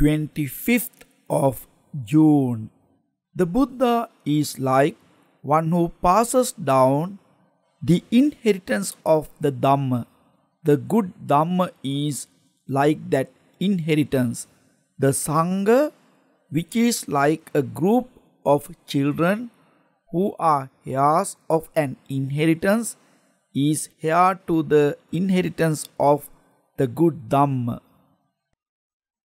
25th of June. The Buddha is like one who passes down the inheritance of the Dhamma. The good Dhamma is like that inheritance. The Sangha, which is like a group of children who are heirs of an inheritance, is heir to the inheritance of the good Dhamma.